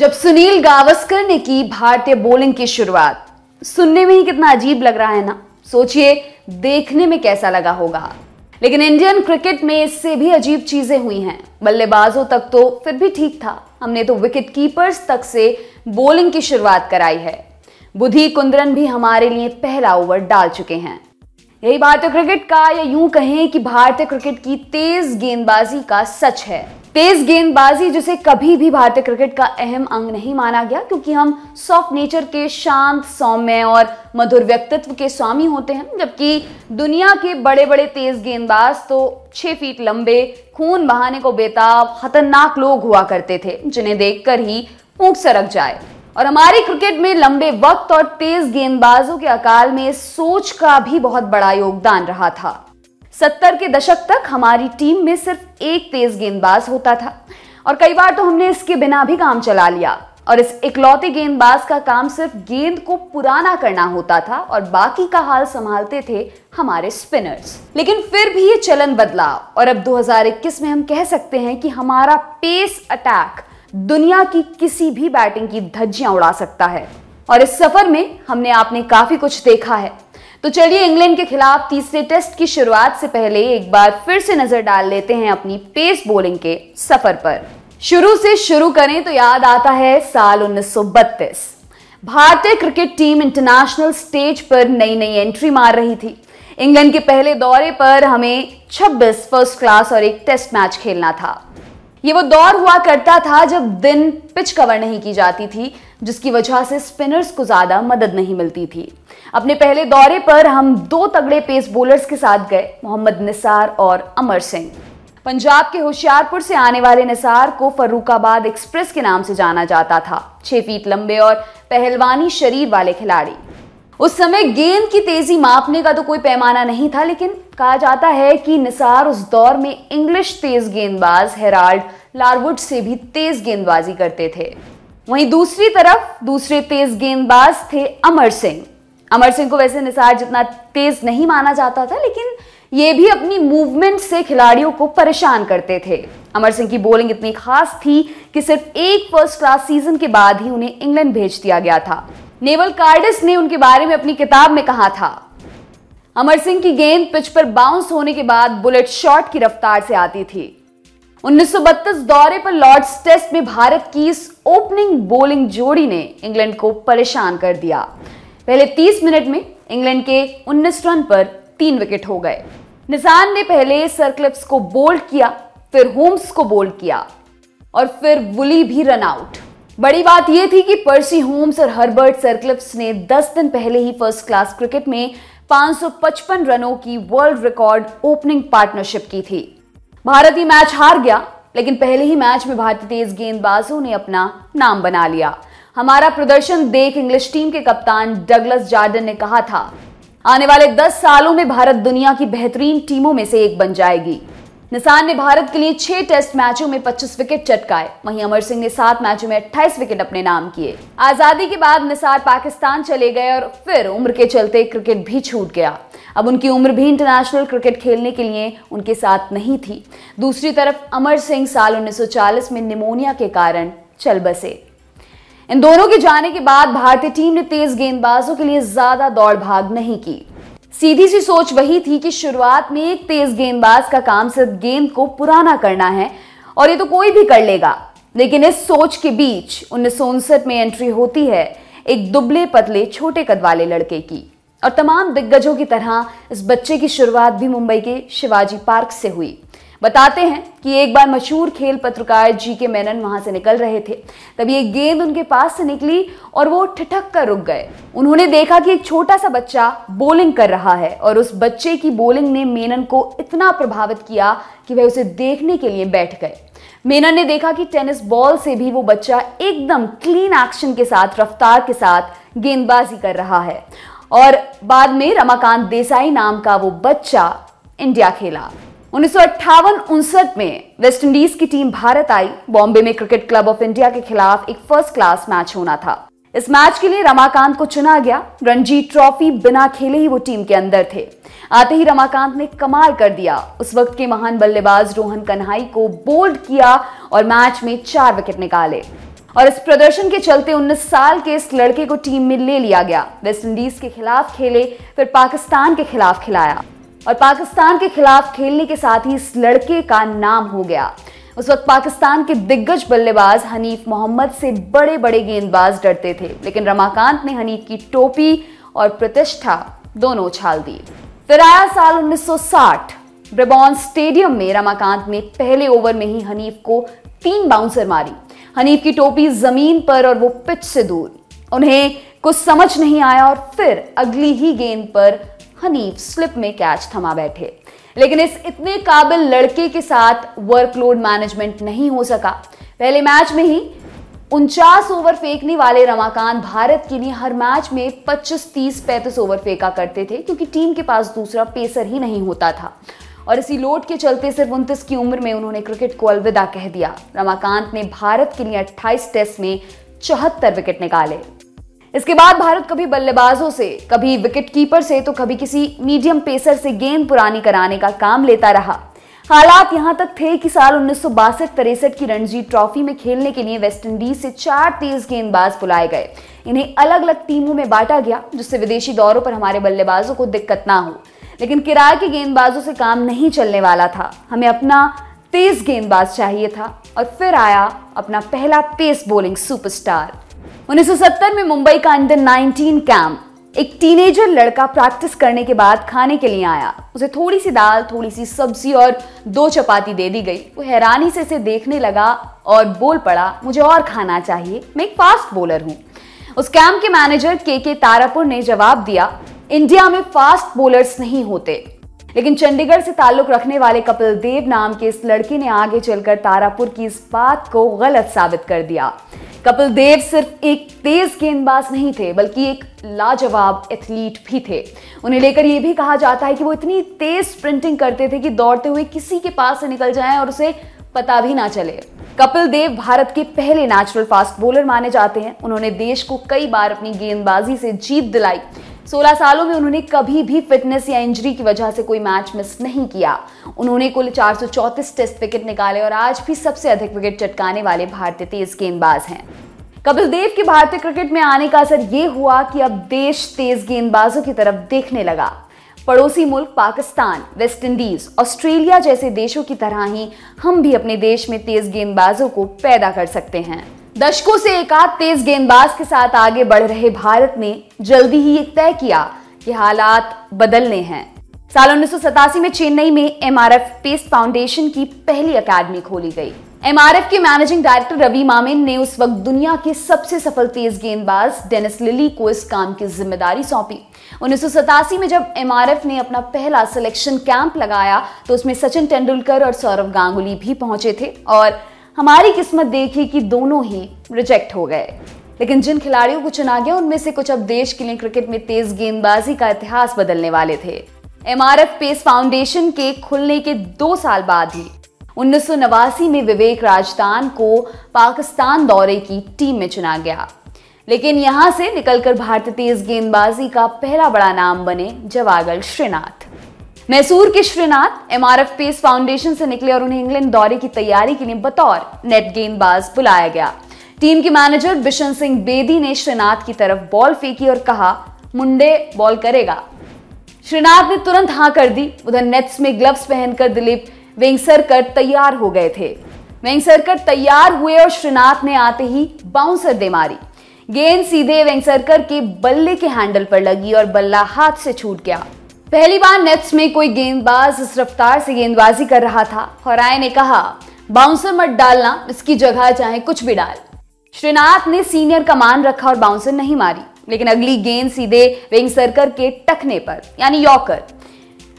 जब सुनील गावस्कर ने की भारतीय बोलिंग की शुरुआत सुनने में ही कितना अजीब लग रहा है ना सोचिए देखने में कैसा लगा होगा लेकिन इंडियन क्रिकेट में इससे भी अजीब चीजें हुई हैं बल्लेबाजों तक तो फिर भी ठीक था हमने तो विकेट कीपर्स तक से बोलिंग की शुरुआत कराई है बुधि कुंदरन भी हमारे लिए पहला ओवर डाल चुके हैं यही भारतीय क्रिकेट का या यूं कहें कि भारतीय क्रिकेट की तेज गेंदबाजी का सच है तेज गेंदबाजी जिसे कभी भी भारतीय क्रिकेट का अहम अंग नहीं माना गया क्योंकि हम सॉफ्ट नेचर के शांत सौम्य और मधुर व्यक्तित्व के स्वामी होते हैं जबकि दुनिया के बड़े बड़े तेज गेंदबाज तो छह फीट लंबे खून बहाने को बेताब खतरनाक लोग हुआ करते थे जिन्हें देखकर ही ऊंट सरक जाए और हमारी क्रिकेट में लंबे वक्त और तेज गेंदबाजों के अकाल में सोच का भी बहुत बड़ा योगदान रहा था सत्तर के दशक तक हमारी टीम में सिर्फ एक तेज गेंदबाज होता था और कई बार तो हमने इसके बिना भी काम चला लिया और इस इकलौते गेंदबाज का काम सिर्फ गेंद को पुराना करना होता था और बाकी का हाल संभालते थे हमारे स्पिनर्स लेकिन फिर भी ये चलन बदला और अब 2021 में हम कह सकते हैं कि हमारा पेस अटैक दुनिया की किसी भी बैटिंग की धज्जियां उड़ा सकता है और इस सफर में हमने आपने काफी कुछ देखा है तो चलिए इंग्लैंड के खिलाफ तीसरे टेस्ट की शुरुआत से पहले एक बार फिर से नजर डाल लेते हैं अपनी पेस बोलिंग के सफर पर शुरू से शुरू करें तो याद आता है साल उन्नीस भारतीय क्रिकेट टीम इंटरनेशनल स्टेज पर नई नई एंट्री मार रही थी इंग्लैंड के पहले दौरे पर हमें 26 फर्स्ट क्लास और एक टेस्ट मैच खेलना था ये वो दौर हुआ करता था जब दिन पिच कवर नहीं की जाती थी जिसकी वजह से स्पिनर्स को ज़्यादा मदद नहीं मिलती थी अपने पहले दौरे पर हम दो तगड़े पेस बोलर्स के साथ गए मोहम्मद निसार और अमर सिंह पंजाब के होशियारपुर से आने वाले निसार को फरूखाबाद एक्सप्रेस के नाम से जाना जाता था छह फीट लंबे और पहलवानी शरीर वाले खिलाड़ी उस समय गेंद की तेजी मापने का तो कोई पैमाना नहीं था लेकिन कहा जाता है कि निसार उस दौर में इंग्लिश तेज गेंदबाज हेराल्ड लारवुड से भी तेज गेंदबाजी करते थे वहीं दूसरी तरफ दूसरे तेज गेंदबाज थे अमर सिंह अमर सिंह को वैसे निसार जितना तेज नहीं माना जाता था लेकिन ये भी अपनी मूवमेंट से खिलाड़ियों को परेशान करते थे अमर सिंह की बॉलिंग इतनी खास थी कि सिर्फ एक फर्स्ट क्लास सीजन के बाद ही उन्हें इंग्लैंड भेज दिया गया था नेवल कार्डिस ने उनके बारे में अपनी किताब में कहा था अमर सिंह की गेंद पिच पर बाउंस होने के बाद बुलेट शॉट की रफ्तार से आती थी उन्नीस दौरे पर लॉर्ड्स टेस्ट में भारत की इस ओपनिंग बोलिंग जोड़ी ने इंग्लैंड को परेशान कर दिया पहले 30 मिनट में इंग्लैंड के 19 रन पर तीन विकेट हो गए निशान ने पहले सरक्लिप्स को बोल्ड किया फिर होम्स को बोल्ड किया और फिर वुली भी रन आउट बड़ी बात यह थी कि पर्सी होम्स और हर्बर्ट सरक्लिप्स ने 10 दिन पहले ही फर्स्ट क्लास क्रिकेट में 555 रनों की वर्ल्ड रिकॉर्ड ओपनिंग पार्टनरशिप की थी भारत ये मैच हार गया लेकिन पहले ही मैच में भारतीय तेज गेंदबाजों ने अपना नाम बना लिया हमारा प्रदर्शन देख इंग्लिश टीम के कप्तान डगलस जार्डन ने कहा था आने वाले 10 सालों में भारत दुनिया की बेहतरीन टीमों में से एक बन जाएगी निशान ने भारत के लिए छह टेस्ट मैचों में 25 विकेट चटकाए वहीं अमर सिंह ने सात मैचों में 28 विकेट अपने नाम किए आजादी के बाद निसार पाकिस्तान चले गए और फिर उम्र के चलते क्रिकेट भी छूट गया अब उनकी उम्र भी इंटरनेशनल क्रिकेट खेलने के लिए उनके साथ नहीं थी दूसरी तरफ अमर सिंह साल उन्नीस में निमोनिया के कारण चल बसे इन दोनों के जाने के बाद भारतीय टीम ने तेज गेंदबाजों के लिए ज्यादा दौड़ भाग नहीं की सीधी सी सोच वही थी कि शुरुआत में एक तेज गेंदबाज का काम सिर्फ गेंद को पुराना करना है और ये तो कोई भी कर लेगा लेकिन इस सोच के बीच उन्नीस में एंट्री होती है एक दुबले पतले छोटे कद वाले लड़के की और तमाम दिग्गजों की तरह इस बच्चे की शुरुआत भी मुंबई के शिवाजी पार्क से हुई बताते हैं कि एक बार मशहूर खेल पत्रकार जी के मेनन वहां से निकल रहे थे तभी एक गेंद उनके पास से निकली और वो ठिठक कर रुक गए उन्होंने देखा कि एक छोटा सा बच्चा बोलिंग कर रहा है और उस बच्चे की बोलिंग ने मेनन को इतना प्रभावित किया कि वह उसे देखने के लिए बैठ गए मेनन ने देखा कि टेनिस बॉल से भी वो बच्चा एकदम क्लीन एक्शन के साथ रफ्तार के साथ गेंदबाजी कर रहा है और बाद में रमाकांत देसाई नाम का वो बच्चा इंडिया खेला उन्नीस सौ में वेस्टइंडीज की टीम भारत आई बॉम्बे में क्रिकेट क्लब ऑफ इंडिया के खिलाफ एक फर्स्ट क्लास मैच होना था इस मैच के लिए रमाकांत को चुना गया रणजी ट्रॉफी बिना खेले ही वो टीम के अंदर थे आते ही रमाकांत ने कमाल कर दिया उस वक्त के महान बल्लेबाज रोहन कन्हाई को बोल्ड किया और मैच में चार विकेट निकाले और इस प्रदर्शन के चलते 19 साल के इस लड़के को टीम में ले लिया गया वेस्टइंडीज के खिलाफ खेले फिर पाकिस्तान के खिलाफ खिलाया और पाकिस्तान के खिलाफ खेलने के साथ ही इस लड़के का नाम हो गया उस वक्त पाकिस्तान के दिग्गज बल्लेबाज हनीफ मोहम्मद से बड़े बड़े गेंदबाज डरते थे लेकिन रमाकांत ने हनीफ की टोपी और प्रतिष्ठा दोनों उछाल दी फिर आया साल 1960 ब्रिबॉन स्टेडियम में रमाकांत ने पहले ओवर में ही हनीफ को तीन बाउंसर मारी हनीफ की टोपी जमीन पर और वो पिच से दूर उन्हें कुछ समझ नहीं आया और फिर अगली ही गेंद पर हनीफ स्लिप में कैच थमा बैठे लेकिन इस इतने काबिल लड़के के साथ वर्कलोड मैनेजमेंट नहीं हो सका पहले मैच में ही उनचास ओवर फेंकने वाले रमाकांत भारत के लिए हर मैच में 25, 30, 35 ओवर फेंका करते थे क्योंकि टीम के पास दूसरा पेसर ही नहीं होता था और इसी लोड के चलते सिर्फ उनतीस की उम्र में उन्होंने क्रिकेट को अलविदा कह दिया रमाकांत ने भारत के लिए 28 टेस्ट में चौहत्तर विकेट निकाले इसके बाद भारत कभी बल्लेबाजों से कभी विकेटकीपर से तो कभी किसी मीडियम पेसर से गेंद पुरानी कराने का काम लेता रहा हालात यहां तक थे कि साल उन्नीस सौ की रणजी ट्रॉफी में खेलने के लिए वेस्टइंडीज से चार तेज गेंदबाज बुलाए गए इन्हें अलग अलग टीमों में बांटा गया जिससे विदेशी दौरों पर हमारे बल्लेबाजों को दिक्कत ना हो लेकिन किराए के गेंदबाजों से काम नहीं चलने वाला था हमें अपना तेज गेंदबाज चाहिए था और फिर आया अपना पहला पेस बॉलिंग सुपरस्टार 1970 में मुंबई का अंडर 19 कैंप एक टीनेजर लड़का प्रैक्टिस करने के बाद खाने के लिए आया उसे थोड़ी सी दाल थोड़ी सी सब्जी और दो चपाती दे दी गई वो हैरानी से इसे देखने लगा और बोल पड़ा मुझे और खाना चाहिए मैं एक फास्ट बोलर हूँ उस कैंप के मैनेजर के के तारापुर ने जवाब दिया इंडिया में फास्ट बोलर्स नहीं होते लेकिन चंडीगढ़ से ताल्लुक रखने वाले कपिल देव नाम के इस लड़के ने आगे चलकर तारापुर की इस बात को गलत साबित कर दिया कपिल देव सिर्फ एक तेज गेंदबाज नहीं थे बल्कि एक लाजवाब एथलीट भी थे उन्हें लेकर यह भी कहा जाता है कि वो इतनी तेज स्प्रिंटिंग करते थे कि दौड़ते हुए किसी के पास से निकल जाएं और उसे पता भी ना चले कपिल देव भारत के पहले नेचुरल फास्ट बॉलर माने जाते हैं उन्होंने देश को कई बार अपनी गेंदबाजी से जीत दिलाई 16 सालों में उन्होंने कभी भी फिटनेस या इंजरी की वजह से कोई मैच मिस नहीं किया उन्होंने कुल चार टेस्ट विकेट निकाले और आज भी सबसे अधिक विकेट चटकाने वाले भारतीय तेज गेंदबाज हैं कपिल देव के भारतीय क्रिकेट में आने का असर ये हुआ कि अब देश तेज गेंदबाजों की तरफ देखने लगा पड़ोसी मुल्क पाकिस्तान वेस्ट इंडीज ऑस्ट्रेलिया जैसे देशों की तरह ही हम भी अपने देश में तेज गेंदबाजों को पैदा कर सकते हैं दशकों से एकाध तेज गेंदबाज के साथ आगे बढ़ रहे भारत ने जल्दी ही तय किया कि हालात बदलने हैं साल उन्नीस में चेन्नई में एमआरएफ पेस्ट फाउंडेशन की पहली अकेडमी खोली गई एमआरएफ के मैनेजिंग डायरेक्टर रवि मामिन ने उस वक्त दुनिया के सबसे सफल तेज गेंदबाज डेनिस लिली को इस काम की जिम्मेदारी सौंपी उन्नीस में जब एमआरएफ ने अपना पहला सिलेक्शन कैंप लगाया तो उसमें सचिन तेंदुलकर और सौरव गांगुली भी पहुंचे थे और हमारी किस्मत देखी कि दोनों ही रिजेक्ट हो गए लेकिन जिन खिलाड़ियों को चुना गया उनमें से कुछ अब देश के लिए क्रिकेट में तेज गेंदबाजी का इतिहास बदलने वाले थे एमआरएफ पेस फाउंडेशन के खुलने के दो साल बाद ही उन्नीस में विवेक राजस्थान को पाकिस्तान दौरे की टीम में चुना गया लेकिन यहां से निकलकर भारतीय तेज गेंदबाजी का पहला बड़ा नाम बने जवागल श्रीनाथ मैसूर के श्रीनाथ एमआरएफ पेस फाउंडेशन से निकले और उन्हें इंग्लैंड दौरे की तैयारी के लिए बतौर नेट गेंदबाज बुलाया गया टीम के मैनेजर बिशन सिंह बेदी ने श्रीनाथ की तरफ बॉल फेंकी और कहा मुंडे बॉल करेगा श्रीनाथ ने तुरंत हाँ कर दी उधर नेट्स में ग्लव्स पहनकर दिलीप वेंगसरकर तैयार हो गए थे वेंगसरकर तैयार हुए और श्रीनाथ ने आते ही बाउंसर दे मारी गेंद सीधे वेंगसरकर के बल्ले के हैंडल पर लगी और बल्ला हाथ से छूट गया पहली बार नेट्स में कोई गेंदबाज इस रफ्तार से गेंदबाजी कर रहा था राय ने कहा बाउंसर मत डालना इसकी जगह चाहे कुछ भी डाल श्रीनाथ ने सीनियर का मान रखा और बाउंसर नहीं मारी लेकिन अगली गेंद सीधे विंग सर्कर के टकने पर यानी यॉकर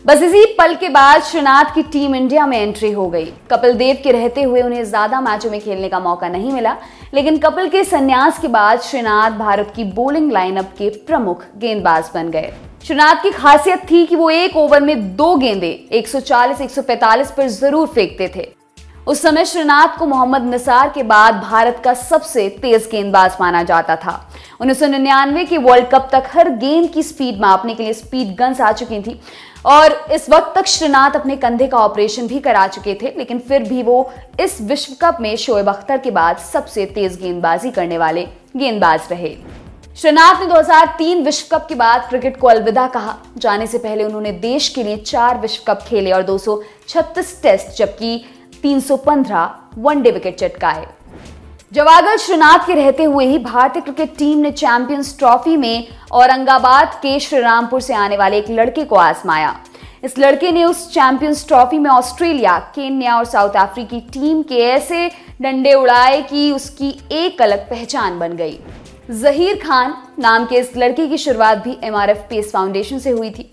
बस इसी पल के बाद श्रीनाथ की टीम इंडिया में एंट्री हो गई कपिल देव के रहते हुए उन्हें ज्यादा मैचों में खेलने का मौका नहीं मिला लेकिन कपिल के संन्यास के बाद श्रीनाथ भारत की बोलिंग लाइनअप के प्रमुख गेंदबाज बन गए श्रीनाथ की खासियत थी कि वो एक ओवर में दो गेंदे 140-145 पर जरूर फेंकते थे उस समय श्रीनाथ को मोहम्मद निसार के बाद भारत का सबसे तेज गेंदबाज माना जाता था निन्यानवे के वर्ल्ड कप तक हर गेंद की स्पीड मापने के लिए स्पीड गन्स आ चुकी थी और इस वक्त तक श्रीनाथ अपने कंधे का ऑपरेशन भी करा चुके थे लेकिन फिर भी वो इस विश्व कप में शोएब अख्तर के बाद सबसे तेज गेंदबाजी करने वाले गेंदबाज रहे श्रीनाथ ने 2003 विश्व कप के बाद क्रिकेट को अलविदा कहा जाने से पहले उन्होंने देश के लिए चार विश्व कप खेले और 236 टेस्ट जबकि 315 वनडे विकेट चटकाए जवागर श्रीनाथ के रहते हुए ही भारतीय क्रिकेट टीम ने चैंपियंस ट्रॉफी में औरंगाबाद के श्रीरामपुर से आने वाले एक लड़के को आजमाया इस लड़के ने उस चैंपियंस ट्रॉफी में ऑस्ट्रेलिया केन्या और साउथ अफ्रीकी टीम के ऐसे डंडे उड़ाए कि उसकी एक अलग पहचान बन गई जहीर खान नाम के इस लड़के की शुरुआत भी एम आर फाउंडेशन से हुई थी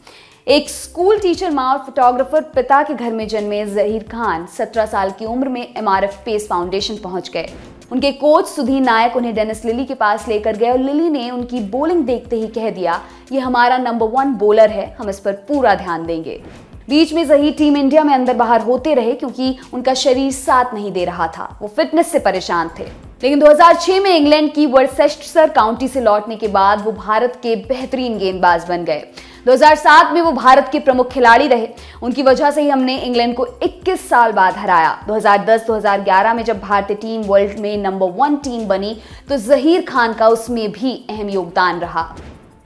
एक स्कूल टीचर माँ और फोटोग्राफर पिता के घर में जन्मे जहीर खान 17 साल की उम्र में एम आर पेस फाउंडेशन पहुंच गए उनके कोच सुधीर नायक उन्हें डेनिस लिली के पास लेकर गए और लिली ने उनकी बॉलिंग देखते ही कह दिया ये हमारा नंबर वन बॉलर है हम इस पर पूरा ध्यान देंगे बीच में जही टीम इंडिया में अंदर बाहर होते रहे क्योंकि उनका शरीर साथ नहीं दे रहा था वो फिटनेस से परेशान थे लेकिन 2006 में इंग्लैंड की वर्सेस्टर काउंटी से लौटने के बाद वो भारत के बेहतरीन गेंदबाज बन गए 2007 में वो भारत के प्रमुख खिलाड़ी रहे उनकी वजह से ही हमने इंग्लैंड को 21 साल बाद हराया 2010-2011 में जब भारतीय टीम वर्ल्ड में नंबर वन टीम बनी तो जहीर खान का उसमें भी अहम योगदान रहा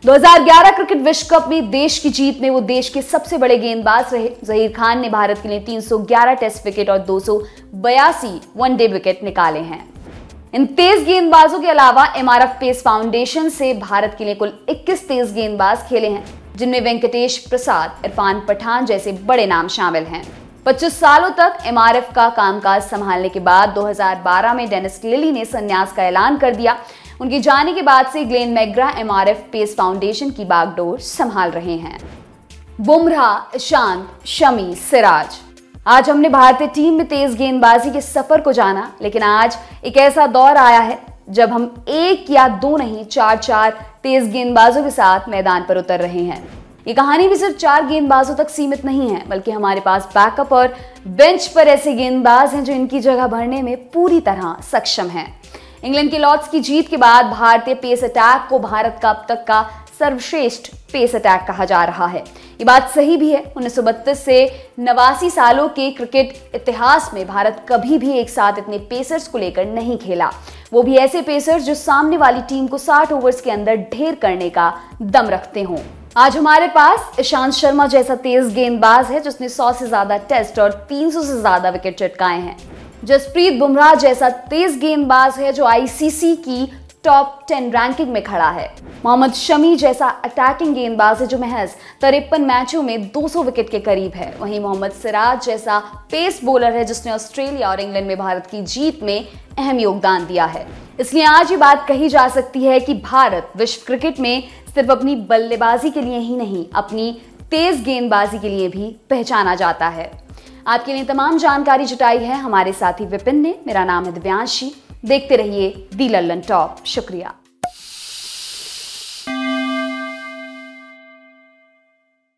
2011 क्रिकेट विश्व कप में देश की जीत में वो देश के सबसे बड़े गेंदबाज रहे जहीर खान ने भारत के लिए 311 टेस्ट विकेट और दो वनडे विकेट निकाले हैं इन तेज गेंदबाजों के अलावा एमआरएफ पेस फाउंडेशन से भारत के लिए कुल 21 तेज गेंदबाज खेले हैं जिनमें वेंकटेश प्रसाद इरफान पठान जैसे बड़े नाम शामिल हैं 25 सालों तक एमआरएफ का कामकाज संभालने के बाद 2012 में डेनिस लिली ने संन्यास का ऐलान कर दिया उनके जाने के बाद से Glenn McGrath MRF pace foundation की बागडोर संभाल रहे हैं बुमराह ईशांत शमी सिराज आज हमने भारतीय टीम में तेज गेंदबाजी के सफर को जाना लेकिन आज एक ऐसा दौर आया है जब हम एक या दो नहीं चार चार तेज गेंदबाजों के साथ मैदान पर उतर रहे हैं ये कहानी भी सिर्फ चार गेंदबाजों तक सीमित नहीं है बल्कि हमारे पास बैकअप और बेंच पर ऐसे गेंदबाज हैं जो इनकी जगह भरने में पूरी तरह सक्षम हैं इंग्लैंड के लॉर्ड्स की जीत के बाद भारतीय पेस अटैक को भारत का अब तक का सर्वश्रेष्ठ पेस अटैक कहा जा रहा है ये बात सही भी है उन्नीस से नवासी सालों के क्रिकेट इतिहास में भारत कभी भी एक साथ इतने पेसर्स को लेकर नहीं खेला वो भी ऐसे पेसर्स जो सामने वाली टीम को 60 ओवर्स के अंदर ढेर करने का दम रखते हों आज हमारे पास ईशांत शर्मा जैसा तेज गेंदबाज है जिसने 100 से ज्यादा टेस्ट और 300 से ज्यादा विकेट चटकाए हैं जसप्रीत बुमराह जैसा तेज गेंदबाज है जो आईसीसी की टॉप टेन रैंकिंग में खड़ा है मोहम्मद शमी जैसा अटैकिंग गेंदबाज है जो महज तिरपन मैचों में 200 विकेट के करीब है वहीं मोहम्मद सिराज जैसा पेस बॉलर है जिसने ऑस्ट्रेलिया और इंग्लैंड में भारत की जीत में अहम योगदान दिया है इसलिए आज ये बात कही जा सकती है कि भारत विश्व क्रिकेट में सिर्फ अपनी बल्लेबाजी के लिए ही नहीं अपनी तेज गेंदबाजी के लिए भी पहचाना जाता है आपके लिए तमाम जानकारी जुटाई है हमारे साथी विपिन ने मेरा नाम है दिव्यांशी देखते रहिए दी लल्लन टॉप शुक्रिया